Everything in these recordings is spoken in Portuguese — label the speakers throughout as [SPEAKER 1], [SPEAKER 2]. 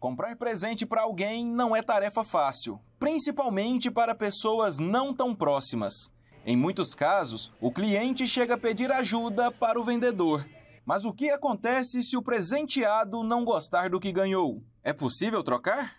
[SPEAKER 1] Comprar presente para alguém não é tarefa fácil, principalmente para pessoas não tão próximas. Em muitos casos, o cliente chega a pedir ajuda para o vendedor. Mas o que acontece se o presenteado não gostar do que ganhou? É possível trocar?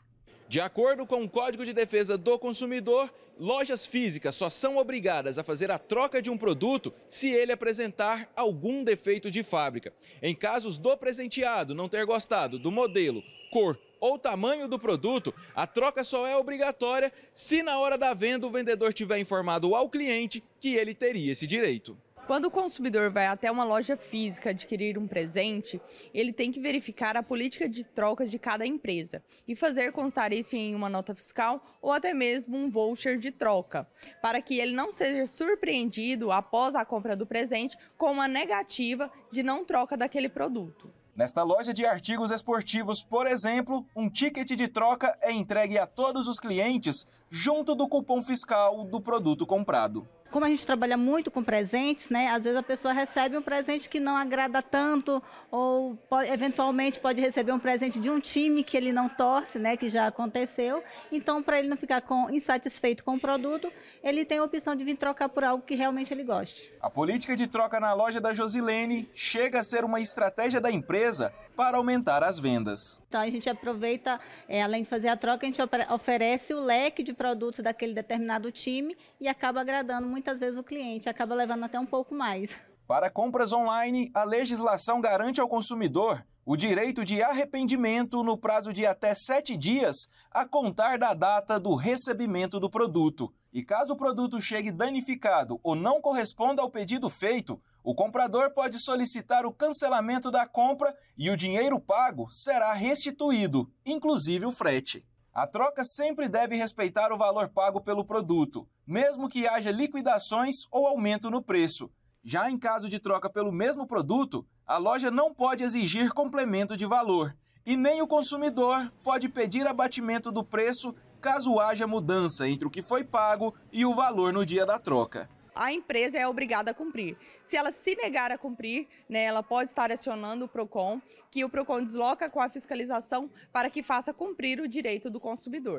[SPEAKER 1] De acordo com o Código de Defesa do Consumidor, lojas físicas só são obrigadas a fazer a troca de um produto se ele apresentar algum defeito de fábrica. Em casos do presenteado não ter gostado do modelo, cor ou tamanho do produto, a troca só é obrigatória se na hora da venda o vendedor tiver informado ao cliente que ele teria esse direito.
[SPEAKER 2] Quando o consumidor vai até uma loja física adquirir um presente, ele tem que verificar a política de trocas de cada empresa e fazer constar isso em uma nota fiscal ou até mesmo um voucher de troca, para que ele não seja surpreendido após a compra do presente com uma negativa de não troca daquele produto.
[SPEAKER 1] Nesta loja de artigos esportivos, por exemplo, um ticket de troca é entregue a todos os clientes junto do cupom fiscal do produto comprado
[SPEAKER 3] como a gente trabalha muito com presentes, né? Às vezes a pessoa recebe um presente que não agrada tanto, ou pode, eventualmente pode receber um presente de um time que ele não torce, né? Que já aconteceu. Então, para ele não ficar com, insatisfeito com o produto, ele tem a opção de vir trocar por algo que realmente ele goste.
[SPEAKER 1] A política de troca na loja da Josilene chega a ser uma estratégia da empresa para aumentar as vendas.
[SPEAKER 3] Então a gente aproveita, é, além de fazer a troca, a gente oferece o leque de produtos daquele determinado time e acaba agradando muito muitas vezes o cliente acaba levando até um pouco mais.
[SPEAKER 1] Para compras online, a legislação garante ao consumidor o direito de arrependimento no prazo de até sete dias a contar da data do recebimento do produto. E caso o produto chegue danificado ou não corresponda ao pedido feito, o comprador pode solicitar o cancelamento da compra e o dinheiro pago será restituído, inclusive o frete. A troca sempre deve respeitar o valor pago pelo produto, mesmo que haja liquidações ou aumento no preço. Já em caso de troca pelo mesmo produto, a loja não pode exigir complemento de valor e nem o consumidor pode pedir abatimento do preço caso haja mudança entre o que foi pago e o valor no dia da troca
[SPEAKER 2] a empresa é obrigada a cumprir. Se ela se negar a cumprir, né, ela pode estar acionando o PROCON, que o PROCON desloca com a fiscalização para que faça cumprir o direito do consumidor.